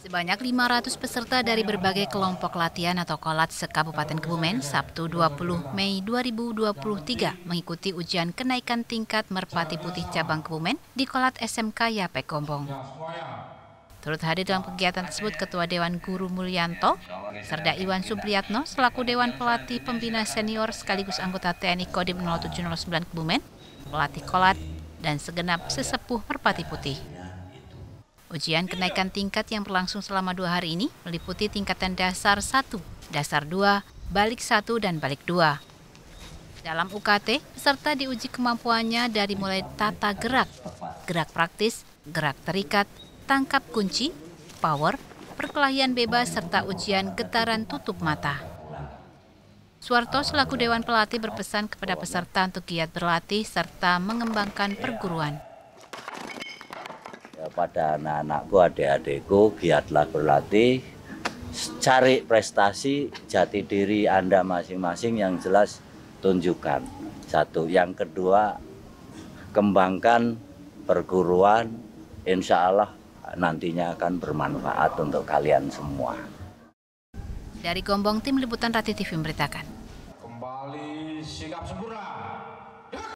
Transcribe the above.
Sebanyak 500 peserta dari berbagai kelompok latihan atau kolat se-Kabupaten Kebumen Sabtu 20 Mei 2023 mengikuti ujian kenaikan tingkat merpati putih cabang Kebumen di kolat SMK Yapek Gombong. Turut hadir dalam kegiatan tersebut Ketua Dewan Guru Mulyanto, serta Iwan Supriyatno selaku Dewan Pelatih Pembina Senior sekaligus anggota TNI Kodim 0709 Kebumen, pelatih kolat, dan segenap sesepuh merpati putih. Ujian kenaikan tingkat yang berlangsung selama dua hari ini meliputi tingkatan dasar 1, dasar 2, balik 1, dan balik 2. Dalam UKT, peserta diuji kemampuannya dari mulai tata gerak, gerak praktis, gerak terikat, tangkap kunci, power, perkelahian bebas, serta ujian getaran tutup mata. Suwarto selaku Dewan Pelatih berpesan kepada peserta untuk giat berlatih serta mengembangkan perguruan kepada anak-anakku, adik-adikku, giatlah berlatih, cari prestasi jati diri Anda masing-masing yang jelas tunjukkan. Satu, yang kedua kembangkan perguruan, insya Allah nantinya akan bermanfaat untuk kalian semua. Dari Gombong, Tim Liputan Rati TV memberitakan. Kembali sikap sempurna.